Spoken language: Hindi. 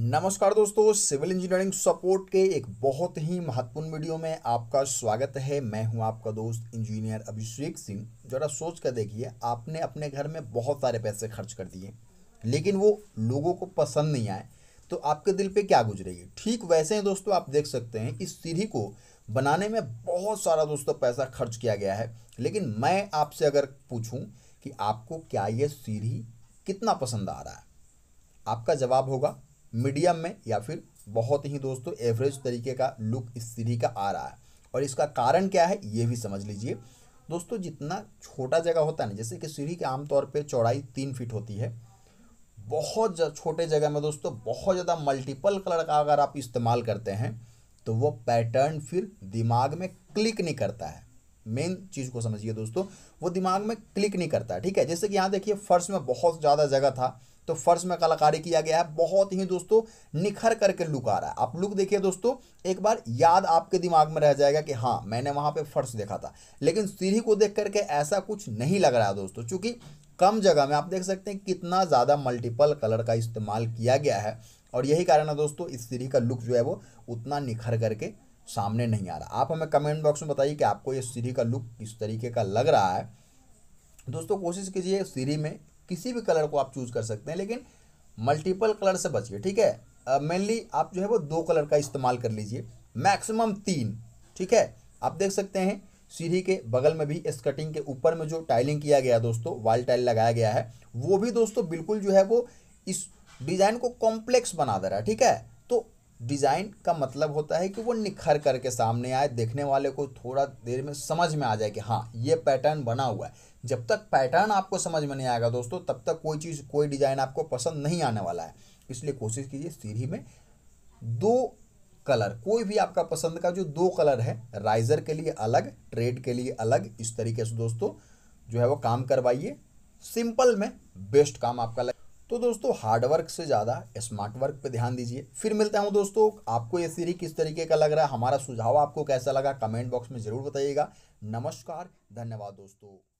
नमस्कार दोस्तों सिविल इंजीनियरिंग सपोर्ट के एक बहुत ही महत्वपूर्ण वीडियो में आपका स्वागत है मैं हूं आपका दोस्त इंजीनियर अभिषेक सिंह जरा सोच कर देखिए आपने अपने घर में बहुत सारे पैसे खर्च कर दिए लेकिन वो लोगों को पसंद नहीं आए तो आपके दिल पे क्या गुजरेगी ठीक वैसे ही दोस्तों आप देख सकते हैं इस सीढ़ी को बनाने में बहुत सारा दोस्तों पैसा खर्च किया गया है लेकिन मैं आपसे अगर पूछूँ कि आपको क्या ये सीढ़ी कितना पसंद आ रहा है आपका जवाब होगा मीडियम में या फिर बहुत ही दोस्तों एवरेज तरीके का लुक इस सीढ़ी का आ रहा है और इसका कारण क्या है ये भी समझ लीजिए दोस्तों जितना छोटा जगह होता है ना जैसे कि सीढ़ी के आमतौर पर चौड़ाई तीन फीट होती है बहुत छोटे जगह में दोस्तों बहुत ज़्यादा मल्टीपल कलर का अगर आप इस्तेमाल करते हैं तो वो पैटर्न फिर दिमाग में क्लिक नहीं करता है मेन चीज़ को समझिए दोस्तों वो दिमाग में क्लिक नहीं करता ठीक है जैसे कि यहाँ देखिए फर्श में बहुत ज़्यादा जगह था तो फर्श में कलाकारी किया गया है बहुत ही दोस्तों निखर करके लुक आ रहा है आप लुक देखिए दोस्तों एक बार याद आपके दिमाग में रह जाएगा कि हाँ मैंने वहाँ पे फर्श देखा था लेकिन सीढ़ी को देख करके ऐसा कुछ नहीं लग रहा है दोस्तों चूँकि कम जगह में आप देख सकते हैं कितना ज़्यादा मल्टीपल कलर का इस्तेमाल किया गया है और यही कारण है दोस्तों इस सीढ़ी का लुक जो है वो उतना निखर करके सामने नहीं आ रहा आप हमें कमेंट बॉक्स में बताइए कि आपको ये सीढ़ी का लुक किस तरीके का लग रहा है दोस्तों कोशिश कीजिए सीढ़ी में किसी भी कलर को आप चूज कर सकते हैं लेकिन मल्टीपल कलर से बचिए ठीक है मेनली uh, आप जो है वो दो कलर का इस्तेमाल कर लीजिए मैक्सिमम तीन ठीक है आप देख सकते हैं सीढ़ी के बगल में भी इस कटिंग के ऊपर में जो टाइलिंग किया गया दोस्तों वाल टाइल लगाया गया है वो भी दोस्तों बिल्कुल जो है वो इस डिज़ाइन को कॉम्प्लेक्स बना दे रहा है ठीक है डिज़ाइन का मतलब होता है कि वो निखर करके सामने आए देखने वाले को थोड़ा देर में समझ में आ जाए कि हाँ ये पैटर्न बना हुआ है जब तक पैटर्न आपको समझ में नहीं आएगा दोस्तों तब तक कोई चीज़ कोई डिज़ाइन आपको पसंद नहीं आने वाला है इसलिए कोशिश कीजिए सीढ़ी में दो कलर कोई भी आपका पसंद का जो दो कलर है राइजर के लिए अलग ट्रेड के लिए अलग इस तरीके से दोस्तों जो है वो काम करवाइए सिंपल में बेस्ट काम आपका लगे तो दोस्तों हार्डवर्क से ज़्यादा स्मार्ट वर्क पे ध्यान दीजिए फिर मिलता हूँ दोस्तों आपको ये सीरीज किस तरीके का लग रहा है हमारा सुझाव आपको कैसा लगा कमेंट बॉक्स में ज़रूर बताइएगा नमस्कार धन्यवाद दोस्तों